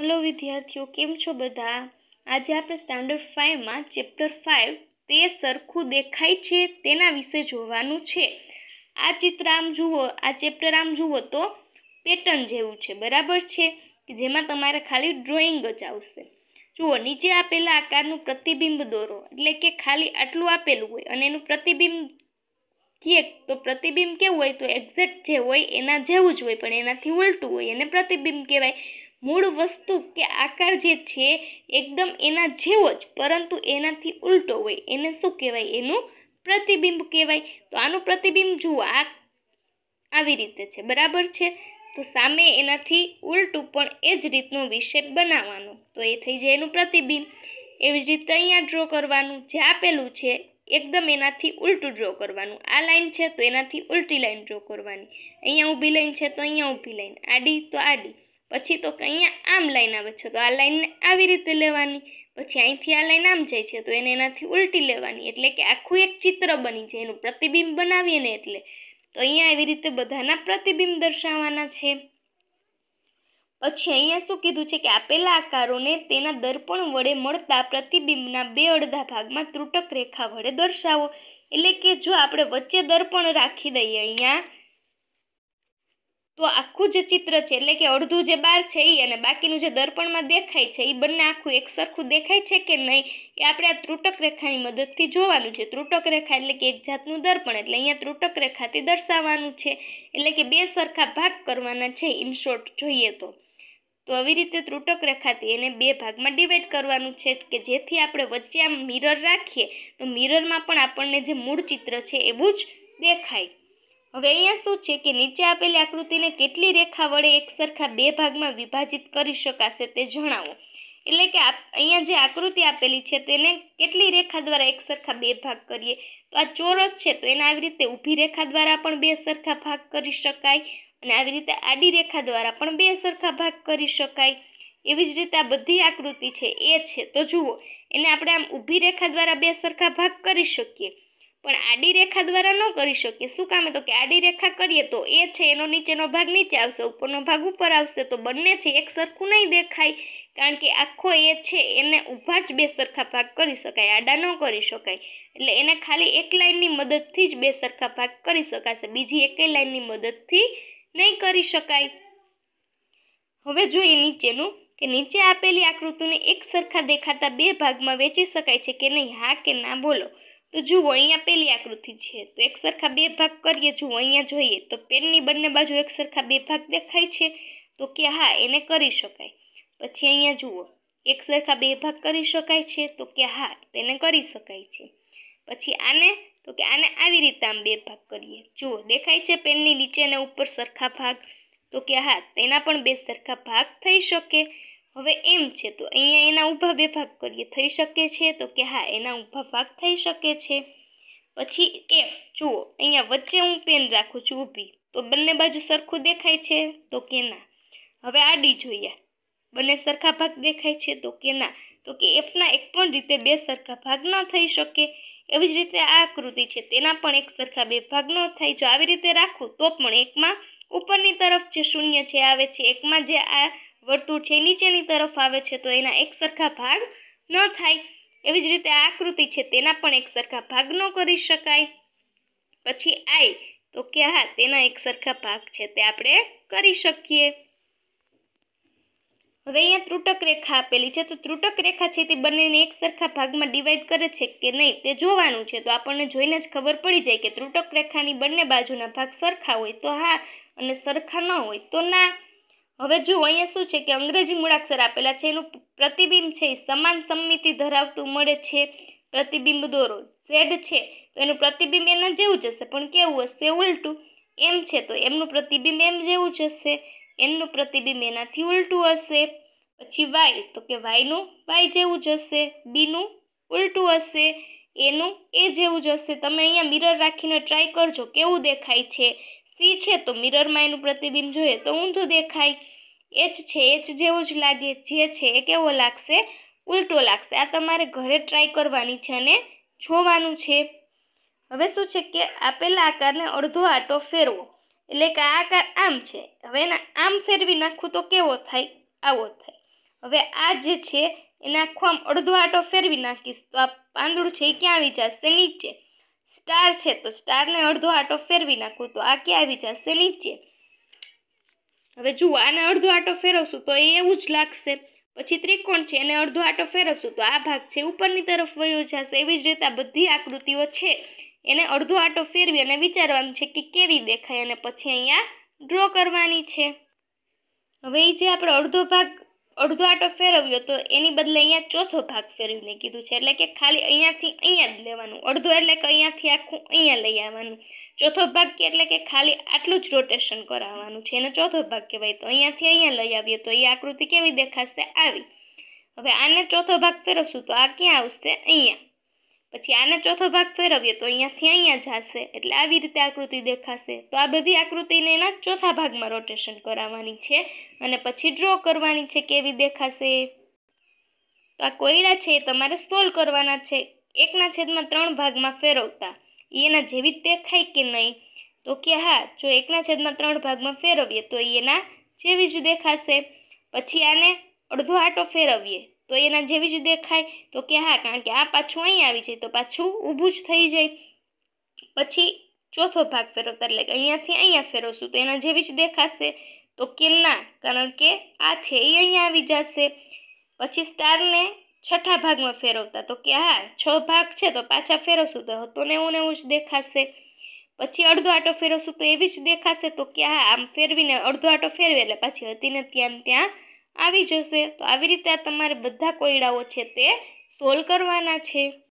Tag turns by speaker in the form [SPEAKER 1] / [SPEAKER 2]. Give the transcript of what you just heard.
[SPEAKER 1] hello વિદ્યાર્થીઓ કેમ છો બધા આજે આપણે સ્ટાન્ડર્ડ ફાઇવમાં ચેપ્ટર ફાઇવ તે સરખું દેખાય છે તેના વિશે જોવાનું છે આ ચિત્ર આમ જુઓ આ ચેપ્ટર આમ જુઓ તો પેટર્ન જેવું છે બરાબર છે કે જેમાં તમારે ખાલી ડ્રોઈંગ જ આવશે જુઓ નીચે આપેલા આકારનું પ્રતિબિંબ દોરો એટલે કે ખાલી આટલું આપેલું હોય અને એનું પ્રતિબિંબ કીએ તો પ્રતિબિંબ કેવું હોય તો એક્ઝેક્ટ જે હોય એના જેવું જ હોય પણ એનાથી ઉલટું હોય એને પ્રતિબિંબ કહેવાય મૂળ વસ્તુ કે આકાર જે છે એકદમ એના જેવો જ પરંતુ એનાથી ઉલટો હોય એને શું કહેવાય એનું પ્રતિબિંબ કહેવાય તો આનું પ્રતિબિંબ જુઓ આ આવી રીતે છે બરાબર છે તો સામે એનાથી ઉલટું પણ એ જ રીતનો વિષેપ બનાવવાનો તો એ થઈ જાય એનું પ્રતિબિંબ એવી જ રીતે અહીંયા ડ્રો કરવાનું જે આપેલું છે એકદમ એનાથી ઉલટું ડ્રો કરવાનું આ લાઈન છે તો એનાથી ઉલટી લાઈન ડ્રો કરવાની અહીંયા ઊભી લાઈન છે તો અહીંયા ઊભી લાઈન આડી તો આડી પછી તો અહીંયા આમ લાઈન આવે છે તો આ લાઈનને આવી રીતે લેવાની પછી અહીંથી આ લાઈન આમ જાય છે તો એને એનાથી ઉલટી લેવાની એટલે કે આખું એક ચિત્ર બની જાય એનું પ્રતિબિંબ બનાવીએ ને એટલે તો અહીંયા આવી રીતે બધાના પ્રતિબિંબ દર્શાવવાના છે પછી અહીંયા શું કીધું છે કે આપેલા આકારોને તેના દર્પણ વડે મળતા પ્રતિબિંબના બે અડધા ભાગમાં ત્રુટક રેખા વડે દર્શાવો એટલે કે જો આપણે વચ્ચે દર્પણ રાખી દઈએ અહીંયા તો આખું જે ચિત્ર છે એટલે કે અડધું જે બાર છે એ અને બાકીનું જે દર્પણમાં દેખાય છે એ બંને આખું એક સરખું દેખાય છે કે નહીં એ આપણે આ ત્રુટક રેખાની મદદથી જોવાનું છે ત્રુટક રેખા એટલે કે એક જાતનું દર્પણ એટલે અહીંયા ત્રુટક રેખાથી દર્શાવવાનું છે એટલે કે બે સરખા ભાગ કરવાના છે ઇનશોર્ટ જોઈએ તો તો આવી રીતે ત્રુટક રેખાથી એને બે ભાગમાં ડિવાઈડ કરવાનું છે કે જેથી આપણે વચ્ચે આ મિરર રાખીએ તો મિરરમાં પણ આપણને જે મૂળ ચિત્ર છે એવું જ દેખાય હવે અહીંયા શું છે કે નીચે આપેલી આકૃતિને કેટલી રેખા વડે એક સરખા બે ભાગમાં વિભાજિત કરી શકાશે તે જણાવો એટલે કે અહીંયા જે આકૃતિ આપેલી છે તેને કેટલી રેખા દ્વારા એક સરખા બે ભાગ કરીએ તો આ ચોરસ છે તો એને આવી રીતે ઊભી રેખા દ્વારા પણ બે સરખા ભાગ કરી શકાય અને આવી રીતે આડી રેખા દ્વારા પણ બે સરખા ભાગ કરી શકાય એવી જ રીતે આ બધી આકૃતિ છે એ છે તો જુઓ એને આપણે આમ ઊભી રેખા દ્વારા બે સરખા ભાગ કરી શકીએ પણ આડી રેખા દ્વારા ન કરી શકીએ શું કામ તો કે આડી રેખા કરીએ તો એ છે એનો નીચેનો ભાગ નીચે આવશે ઉપરનો ભાગ ઉપર આવશે તો બંને છે એક સરખું નહીં દેખાય કારણ કે આખો એ છે એને ઊભા જ બે સરખા ભાગ કરી શકાય આડા ન કરી શકાય એટલે એને ખાલી એક લાઇનની મદદથી જ બે સરખા ભાગ કરી શકાશે બીજી એકેય લાઇનની મદદથી નહીં કરી શકાય હવે જોઈએ નીચેનું કે નીચે આપેલી આકૃતિને એક સરખા દેખાતા બે ભાગમાં વેચી શકાય છે કે નહીં હા કે ના બોલો તો જુઓ અહીંયા પહેલી આકૃતિ છે તો એક સરખા બે ભાગ કરીએ જુઓ અહીંયા જોઈએ તો પેનની બંને બાજુ એક સરખા બે ભાગ દેખાય છે તો કે હા એને કરી શકાય પછી અહીંયા જુઓ એક સરખા બે ભાગ કરી શકાય છે તો કે હા તેને કરી શકાય છે પછી આને તો કે આને આવી રીતે આમ બે ભાગ કરીએ જુઓ દેખાય છે પેનની નીચે અને ઉપર સરખા ભાગ તો કે હા તેના પણ બે સરખા ભાગ થઈ શકે હવે એમ છે તો અહીંયા એના ઊભા બે ભાગ કરીએ થઈ શકે છે તો કે હા એના ઊભા ભાગ થઈ શકે છે પછી એફ જુઓ અહીંયા વચ્ચે હું પેન રાખું છું ઊભી તો બંને બાજુ સરખું દેખાય છે તો કે ના હવે આડી જોઈએ બંને સરખા ભાગ દેખાય છે તો કે ના તો કે એફના એક પણ રીતે બે સરખા ભાગ ન થઈ શકે એવી જ રીતે આ આકૃતિ છે તેના પણ એક સરખા બે ભાગ ન થાય જો આવી રીતે રાખું તો પણ એકમાં ઉપરની તરફ જે શૂન્ય છે આવે છે એકમાં જે આ વર્તુળ છે નીચેની તરફ આવે છે તો એના એક સરખા ભાગ ન થાય એવી જ રીતે આકૃતિ છે તેના પણ એક સરખા ભાગ ન કરી શકાય પછી આઈ તો કે હા તેના એક સરખા ભાગ છે તે આપણે કરી શકીએ હવે અહીંયા ત્રુટક રેખા આપેલી છે તો ત્રુટક રેખા છે તે બંનેને એક સરખા ભાગમાં ડિવાઈડ કરે છે કે નહીં તે જોવાનું છે તો આપણને જોઈને જ ખબર પડી જાય કે ત્રુટક રેખાની બંને બાજુના ભાગ સરખા હોય તો હા અને સરખા ન હોય તો ના હવે જો અહીંયા શું છે કે અંગ્રેજી મૂળાક્ષર આપેલા છે એનું પ્રતિબિંબ છે સમાન સંમિતિ ધરાવતું મળે છે પ્રતિબિંબ દોરો શેડ છે તો એનું પ્રતિબિંબ એના જેવું જશે પણ કેવું હશે ઉલટું એમ છે તો એમનું પ્રતિબિંબ એમ જેવું જશે એમનું પ્રતિબિંબ એનાથી ઉલટું હશે પછી વાય તો કે વાયનું વાય જેવું જશે બીનું ઉલટું હશે એનું એ જેવું જ હશે તમે અહીંયા મિરર રાખીને ટ્રાય કરજો કેવું દેખાય છે સી છે તો મિરરમાં એનું પ્રતિબિંબ જોઈએ તો ઊંધું દેખાય એચ છે એચ જેવો જ લાગે જે છે એ કેવો લાગશે ઉલટો લાગશે આ તમારે ઘરે ટ્રાય કરવાની છે અને જોવાનું છે હવે શું છે કે આપેલા આકારને અડધો આટો ફેરવો એટલે કે આ આકાર આમ છે હવે એને આમ ફેરવી નાખવું તો કેવો થાય આવો થાય હવે આ જે છે એને આખો આમ અડધો આટો ફેરવી નાખીશ તો આ પાંદડું છે એ ક્યાં આવી જશે નીચે સ્ટાર છે તો સ્ટારને અડધો આટો ફેરવી નાખું તો આ ક્યાં આવી જશે નીચે હવે જુઓ આને અડધો આટો ફેરવશું તો એ એવું જ લાગશે પછી ત્રિકોણ છે એને અડધો આટો ફેરવશું તો આ ભાગ છે ઉપરની તરફ વયો જશે એવી જ રીતે બધી આકૃતિઓ છે એને અડધો આટો ફેરવી અને વિચારવાનું છે કે કેવી દેખાય અને પછી અહીંયા ડ્રો કરવાની છે હવે એ જે આપણો અડધો ભાગ અડધો આટો ફેરવ્યો તો એની બદલે અહીંયા ચોથો ભાગ ફેરવીને કીધું છે એટલે કે ખાલી અહીંયાથી અહીંયા જ લેવાનું અડધો એટલે કે અહીંયાથી આખું અહીંયા લઈ આવવાનું ચોથો ભાગ કે એટલે કે ખાલી આટલું જ રોટેશન કરાવવાનું છે એનો ચોથો ભાગ કહેવાય તો અહીંયાથી અહીંયા લઈ આવીએ તો એ આકૃતિ કેવી દેખાશે આવી હવે આને ચોથો ભાગ ફેરવશું તો આ ક્યાં આવશે અહીંયા પછી આને ચોથો ભાગ ફેરવીએ તો અહીંયાથી અહીંયા જશે એટલે આવી રીતે આકૃતિ દેખાશે તો આ બધી આકૃતિને એના ચોથા ભાગમાં રોટેશન કરાવવાની છે અને પછી ડ્રો કરવાની છે કેવી દેખાશે તો આ કોયડા છે એ તમારે સોલ્વ કરવાના છે એકના છેદમાં ત્રણ ભાગમાં ફેરવતા એ એના જેવી દેખાય કે નહીં તો કે હા જો એકના છેદમાં ત્રણ ભાગમાં ફેરવીએ તો એના જેવી જ દેખાશે પછી આને અડધો આટો ફેરવીએ તો એના જેવી જ દેખાય તો કે હા કારણ કે આ પાછું અહીં આવી જાય તો પાછું ઊભું જ થઈ જાય પછી ચોથો ભાગ ફેરવતા એટલે કે અહીંયાથી અહીંયા ફેરવશું તો એના જેવી જ દેખાશે તો કે ના કારણ કે આ છે એ અહીંયા આવી જશે પછી સ્ટારને છઠ્ઠા ભાગમાં ફેરવતા તો કે હા છ ભાગ છે તો પાછા ફેરવશું તો હતો ને એવું ને એવું જ દેખાશે પછી અડધો આટો ફેરવશું તો એવી જ દેખાશે તો કે હા આમ ફેરવીને અડધો આટો ફેરવે એટલે પાછી હતી ને ત્યાં ત્યાં આવી જશે તો આવી રીતે આ તમારે બધા કોયડાઓ છે તે સોલ્વ કરવાના છે